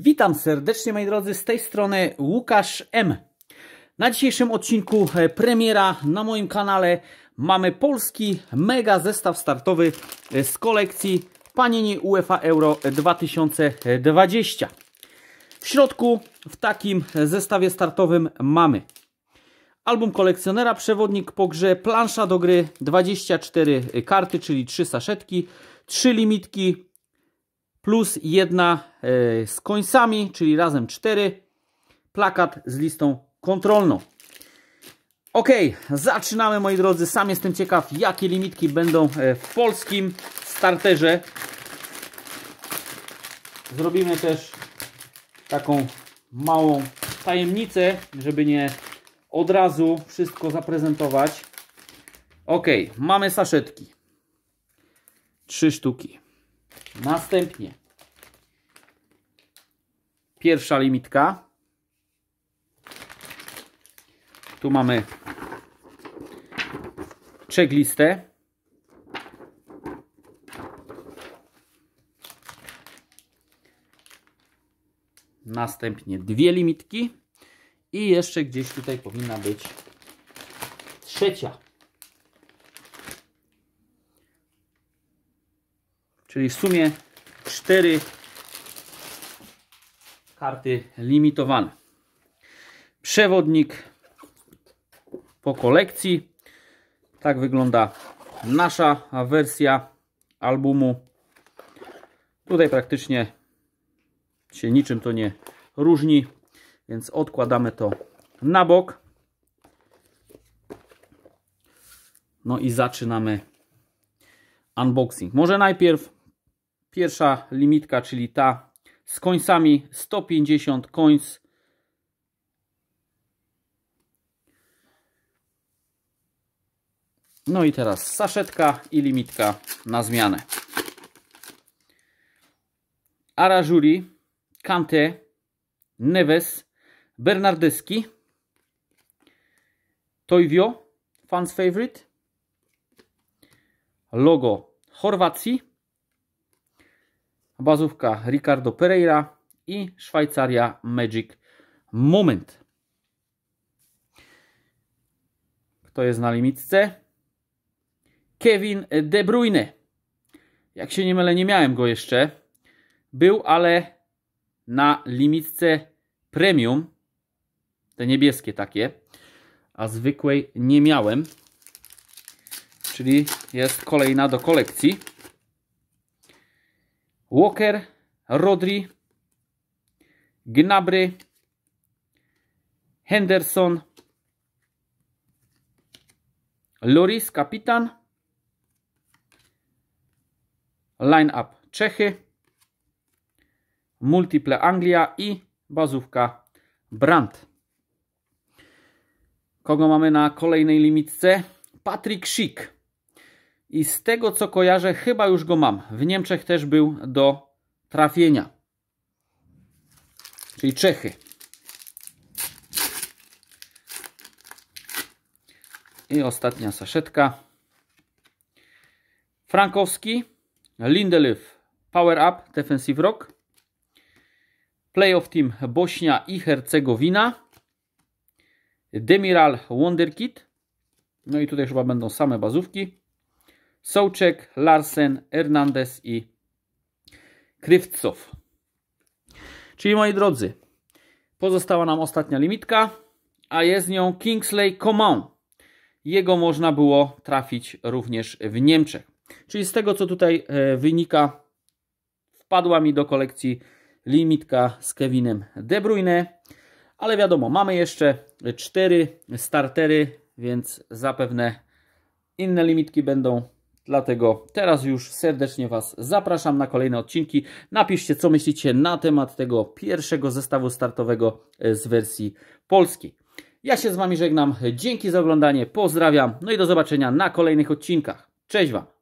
Witam serdecznie moi drodzy, z tej strony Łukasz M. Na dzisiejszym odcinku e, premiera na moim kanale mamy polski mega zestaw startowy e, z kolekcji Panini UEFA Euro 2020. W środku w takim zestawie startowym mamy album kolekcjonera, przewodnik po grze, plansza do gry, 24 karty, czyli 3 saszetki, 3 limitki, plus jedna e, z końcami, czyli razem cztery. Plakat z listą kontrolną. Ok, zaczynamy moi drodzy. Sam jestem ciekaw, jakie limitki będą e, w polskim starterze. Zrobimy też taką małą tajemnicę, żeby nie od razu wszystko zaprezentować. Ok, mamy saszetki. Trzy sztuki. Następnie pierwsza limitka. Tu mamy checklistę. Następnie dwie limitki. I jeszcze gdzieś tutaj powinna być trzecia. Czyli w sumie 4 karty limitowane. Przewodnik po kolekcji. Tak wygląda nasza wersja albumu. Tutaj praktycznie się niczym to nie różni, więc odkładamy to na bok. No i zaczynamy unboxing. Może najpierw Pierwsza limitka, czyli ta z końcami 150 końc. No i teraz saszetka i limitka na zmianę. Arażuri, Kante, Neves, Bernardeski, Toivio, fans favorite, logo Chorwacji, bazówka Ricardo Pereira i Szwajcaria Magic Moment. Kto jest na limitce? Kevin De Bruyne. Jak się nie mylę, nie miałem go jeszcze. Był ale na limitce premium. Te niebieskie takie. A zwykłej nie miałem. Czyli jest kolejna do kolekcji. Walker, Rodri, Gnabry, Henderson, Loris, kapitan. Line-up Czechy, Multiple Anglia i bazówka Brandt. Kogo mamy na kolejnej limitce? Patrick Schick i z tego co kojarzę, chyba już go mam. W Niemczech też był do trafienia. Czyli Czechy. I ostatnia saszetka. Frankowski, Lindelöf, Power Up, Defensive Rock. Playoff Team Bośnia i Hercegowina. Demiral Wonderkid. No i tutaj chyba będą same bazówki. Sołczek, Larsen, Hernandez i Krywcow. Czyli moi drodzy, pozostała nam ostatnia limitka, a jest nią Kingsley Coman. Jego można było trafić również w Niemczech. Czyli z tego, co tutaj e, wynika, wpadła mi do kolekcji limitka z Kevinem De Bruyne. Ale wiadomo, mamy jeszcze cztery startery, więc zapewne inne limitki będą Dlatego teraz już serdecznie Was zapraszam na kolejne odcinki. Napiszcie, co myślicie na temat tego pierwszego zestawu startowego e, z wersji polskiej. Ja się z Wami żegnam. Dzięki za oglądanie. Pozdrawiam. No i do zobaczenia na kolejnych odcinkach. Cześć Wam.